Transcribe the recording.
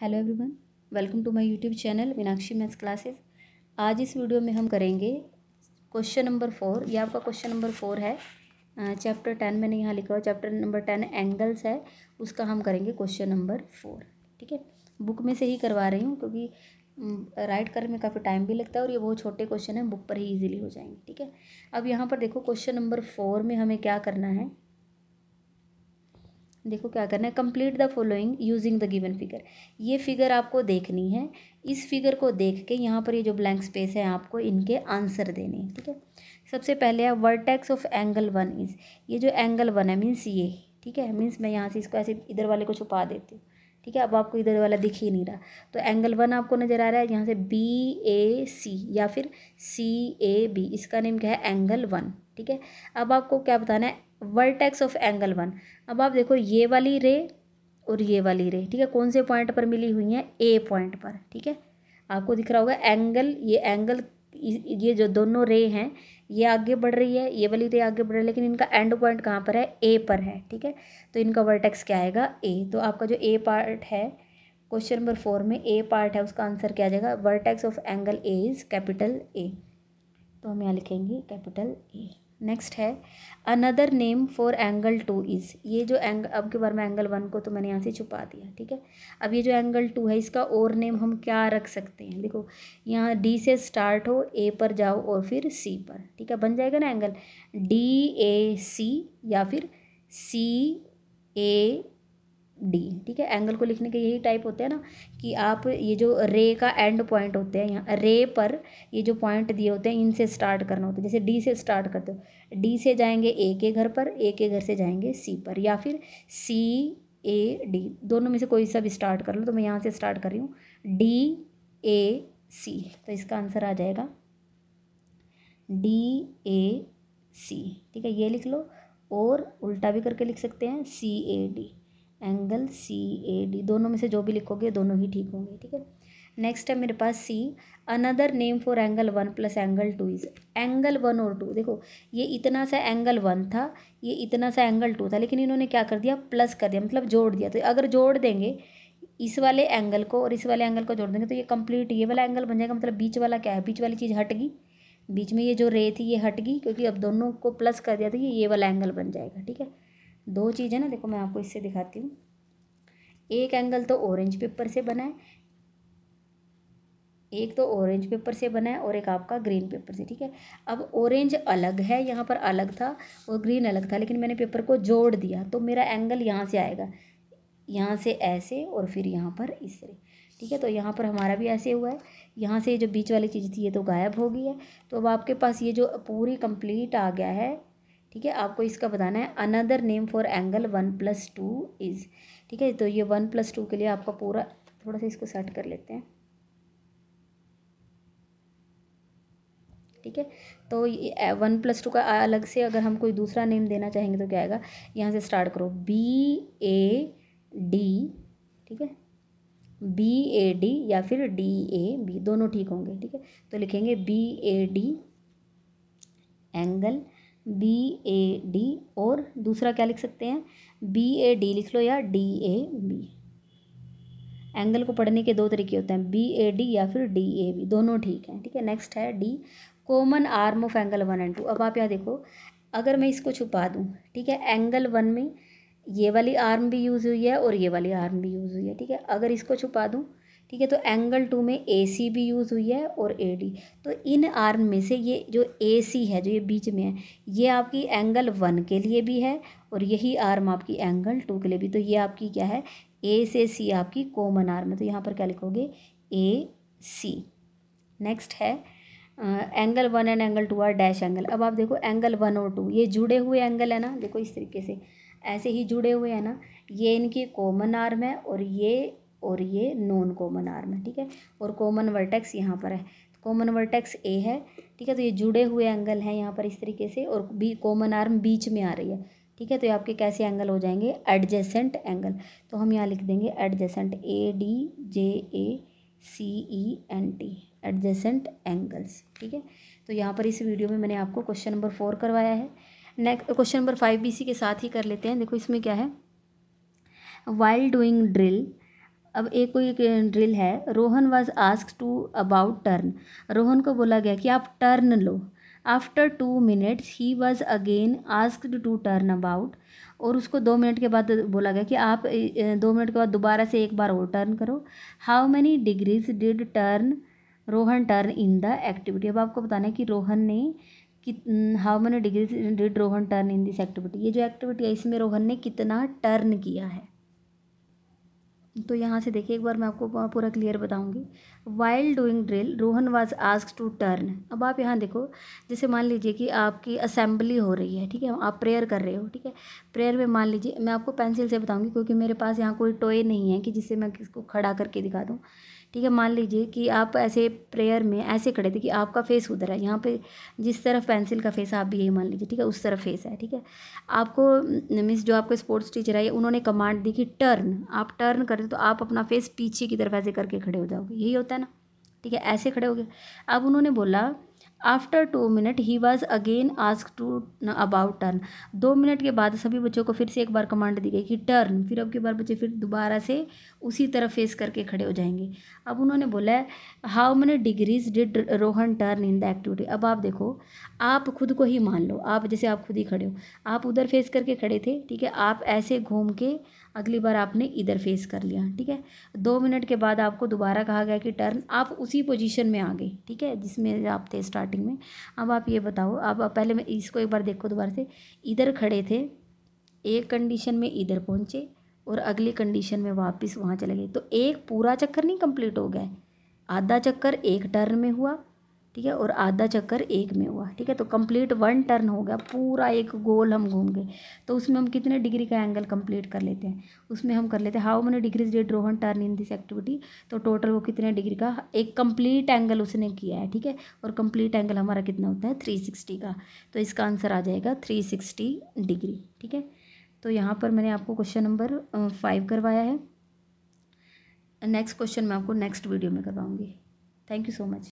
hello everyone welcome to my YouTube channel Meenakshi Maths Classes आज इस video में हम करेंगे क्वेश्चन नंबर फोर ये आपका क्वेश्चन नंबर फोर है चैप्टर टेन मैंने यहाँ लिखा हुआ चैप्टर नंबर टेन एंगल्स है उसका हम करेंगे क्वेश्चन नंबर फोर ठीक है बुक में से ही करवा रही हूँ क्योंकि राइट करने में काफ़ी टाइम भी लगता है और ये बहुत छोटे क्वेश्चन हैं बुक पर ही ईजिली हो जाएंगे ठीक है अब यहाँ पर देखो क्वेश्चन नंबर फोर में हमें क्या करना है देखो क्या करना है complete the following using the given figure ये फिगर आपको देखनी है इस फिगर को देख के यहाँ पर ये जो ब्लैंक स्पेस है आपको इनके आंसर देने हैं ठीक है सबसे पहले है vertex of angle one is ये जो एंगल वन है मीन्स ये ठीक है मीन्स मैं यहाँ से इसको ऐसे इधर वाले को छुपा देती हूँ ठीक है अब आपको इधर वाला दिख ही नहीं रहा तो एंगल वन आपको नज़र आ रहा है यहाँ से बी ए सी या फिर सी ए बी इसका नेम क्या है एंगल वन ठीक है अब आपको क्या बताना है वर्टेक्स ऑफ एंगल वन अब आप देखो ये वाली रे और ये वाली रे ठीक है कौन से पॉइंट पर मिली हुई हैं ए पॉइंट पर ठीक है आपको दिख रहा होगा एंगल ये एंगल ये जो दोनों रे हैं ये आगे बढ़ रही है ये वाली रे आगे बढ़ रही है लेकिन इनका एंड पॉइंट कहाँ पर है ए पर है ठीक है तो इनका वर्टेक्स क्या आएगा ए तो आपका जो ए पार्ट है क्वेश्चन नंबर फोर में ए पार्ट है उसका आंसर क्या आ जाएगा vertex of angle A is capital A तो हम यहाँ लिखेंगे कैपिटल ए नेक्स्ट है another name for angle two is ये जो एंग अब के बार में एंगल वन को तो मैंने यहाँ से छुपा दिया ठीक है अब ये जो एंगल टू है इसका और नेम हम क्या रख सकते हैं देखो यहाँ डी से स्टार्ट हो ए पर जाओ और फिर सी पर ठीक है बन जाएगा ना एंगल डी ए सी या फिर सी ए डी ठीक है एंगल को लिखने के यही टाइप होते हैं ना कि आप ये जो रे का एंड पॉइंट होते हैं यहाँ रे पर ये जो पॉइंट दिए होते हैं इनसे स्टार्ट करना होता है जैसे डी से स्टार्ट करते हो डी से जाएंगे ए के घर पर ए के घर से जाएंगे सी पर या फिर सी ए डी दोनों में से कोई सा भी स्टार्ट कर लो तो मैं यहाँ से स्टार्ट कर रही हूँ डी ए सी तो इसका आंसर आ जाएगा डी ए सी ठीक है ये लिख लो और उल्टा भी करके लिख सकते हैं C A D angle C A D दोनों में से जो भी लिखोगे दोनों ही ठीक होंगे ठीक है नेक्स्ट है मेरे पास C another name for angle one plus angle two is angle one और टू देखो ये इतना सा एंगल वन था ये इतना सा एंगल टू था लेकिन इन्होंने क्या कर दिया प्लस कर दिया मतलब जोड़ दिया तो अगर जोड़ देंगे इस वाले एंगल को और इस वाले एंगल को जोड़ देंगे तो ये कंप्लीट ये वाला एंगल बन जाएगा मतलब बीच वाला क्या है बीच वाली चीज़ हट गई बीच में ये जो रे थी ये हट गई क्योंकि अब दोनों को प्लस कर दिया तो ये ये वाला एंगल बन जाएगा ठीक है दो चीज़ें ना देखो मैं आपको इससे दिखाती हूँ एक एंगल तो ऑरेंज पेपर से बना है एक तो ऑरेंज पेपर से बना है और एक आपका ग्रीन पेपर से ठीक है अब ऑरेंज अलग है यहाँ पर अलग था और ग्रीन अलग था लेकिन मैंने पेपर को जोड़ दिया तो मेरा एंगल यहाँ से आएगा यहाँ से ऐसे और फिर यहाँ पर इस तरह ठीक है तो यहाँ पर हमारा भी ऐसे हुआ है यहाँ से जो बीच वाली चीज़ थी ये तो गायब हो गई है तो अब आपके पास ये जो पूरी कंप्लीट आ गया है ठीक है आपको इसका बताना है another name for angle one plus two is ठीक है तो ये वन प्लस टू के लिए आपका पूरा थोड़ा सा इसको सेट कर लेते हैं ठीक है तो ये वन प्लस टू का अलग से अगर हम कोई दूसरा नेम देना चाहेंगे तो क्या आएगा यहाँ से स्टार्ट करो बी ए डी ठीक है बी ए डी या फिर डी ए बी दोनों ठीक होंगे ठीक है तो लिखेंगे B A D angle B A D और दूसरा क्या लिख सकते हैं बी ए डी लिख लो या डी ए बी एंगल को पढ़ने के दो तरीके होते हैं बी ए डी या फिर डी ए बी दोनों ठीक हैं ठीक है नेक्स्ट है D common arm of angle one and two अब आप यहाँ देखो अगर मैं इसको छुपा दूँ ठीक है एंगल वन में ये वाली आर्म भी यूज़ हुई है और ये वाली आर्म भी यूज़ हुई है ठीक है अगर इसको छुपा दूँ ठीक है तो एंगल टू में ए सी भी यूज़ हुई है और ए डी तो इन आर्म में से ये जो ए सी है जो ये बीच में है ये आपकी एंगल वन के लिए भी है और यही आर्म आपकी एंगल टू के लिए भी तो ये आपकी क्या है ए से सी आपकी कॉमन आर्म है तो यहाँ पर क्या लिखोगे ए सी नेक्स्ट है angle one and angle two are dash angle अब आप देखो एंगल वन और टू ये जुड़े हुए एंगल है ना देखो इस तरीके से ऐसे ही जुड़े हुए हैं ना ये इनकी कॉमन आर्म है और ये और ये नॉन कॉमन आर्म है ठीक है और कॉमन वर्टेक्स यहाँ पर है कॉमन वर्टेक्स ए है ठीक है तो ये जुड़े हुए एंगल हैं यहाँ पर इस तरीके से और बी कॉमन आर्म बीच में आ रही है ठीक है तो ये आपके कैसे एंगल हो जाएंगे एडजेसेंट एंगल तो हम यहाँ लिख देंगे adjacent A D J A C E N T adjacent angles ठीक है तो यहाँ पर इस वीडियो में मैंने आपको क्वेश्चन नंबर फोर करवाया है next question number five B C के साथ ही कर लेते हैं देखो इसमें क्या है वाइल्ड डूइंग ड्रिल अब एक कोई ड्रिल है Rohan was ask to about turn Rohan को बोला गया कि आप टर्न लो आफ्टर टू मिनट्स ही was again asked to turn about और उसको दो मिनट के बाद बोला गया कि आप दो मिनट के बाद दोबारा से एक बार और टर्न करो how many degrees did turn Rohan turn in the activity अब आपको बताना है कि रोहन ने कि how many degrees did Rohan turn in this activity ये जो एक्टिविटी है इसमें रोहन ने कितना टर्न किया है तो यहाँ से देखिए एक बार मैं आपको पूरा क्लियर बताऊँगी while doing drill Rohan was ask to turn अब आप यहाँ देखो जैसे मान लीजिए कि आपकी असेंबली हो रही है ठीक है आप प्रेयर कर रहे हो ठीक है प्रेयर में मान लीजिए मैं आपको पेंसिल से बताऊँगी क्योंकि मेरे पास यहाँ कोई टॉय नहीं है कि जिससे मैं किसको खड़ा करके दिखा दूँ ठीक है मान लीजिए कि आप ऐसे प्रेयर में ऐसे खड़े थे कि आपका फेस उधर है यहाँ पे जिस तरफ पेंसिल का फेस आप भी यही मान लीजिए ठीक है उस तरफ फेस है ठीक है आपको मीन्स जो आपके स्पोर्ट्स टीचर है उन्होंने कमांड दी कि टर्न आप टर्न करें तो आप अपना फेस पीछे की तरफ ऐसे करके खड़े हो जाओगे यही होता है ना ठीक है ऐसे खड़े हो गए अब उन्होंने बोला आफ्टर टू मिनट ही was again ask to about turn दो मिनट के बाद सभी बच्चों को फिर से एक बार कमांड दी गई कि टर्न फिर अब के बार बच्चे फिर दोबारा से उसी तरफ फेस करके खड़े हो जाएंगे अब उन्होंने बोला है how many degrees did Rohan turn in the activity अब आप देखो आप खुद को ही मान लो आप जैसे आप खुद ही खड़े हो आप उधर फेस करके खड़े थे ठीक है आप ऐसे घूम के अगली बार आपने इधर फेस कर लिया ठीक है दो मिनट के बाद आपको दोबारा कहा गया कि टर्न आप उसी पोजिशन में आ गए ठीक है जिसमें आप थे स्टार्ट स्टार्टिंग में अब आप ये बताओ अब पहले मैं इसको एक बार देखो दोबारा से इधर खड़े थे एक कंडीशन में इधर पहुँचे और अगली कंडीशन में वापस वहाँ चले गए तो एक पूरा चक्कर नहीं कंप्लीट हो गया आधा चक्कर एक टर्न में हुआ ठीक है और आधा चक्कर एक में हुआ ठीक है तो कंप्लीट वन टर्न हो गया पूरा एक गोल हम घूम गए तो उसमें हम कितने डिग्री का एंगल कंप्लीट कर लेते हैं उसमें हम कर लेते हैं how many degrees did Rohan turn in this activity तो टोटल वो कितने डिग्री का एक कंप्लीट एंगल उसने किया है ठीक है और कंप्लीट एंगल हमारा कितना होता है थ्री सिक्सटी का तो इसका आंसर आ जाएगा थ्री सिक्सटी डिग्री ठीक है तो यहाँ पर मैंने आपको क्वेश्चन नंबर फाइव करवाया है नेक्स्ट क्वेश्चन मैं आपको नेक्स्ट वीडियो में करवाऊँगी थैंक यू सो मच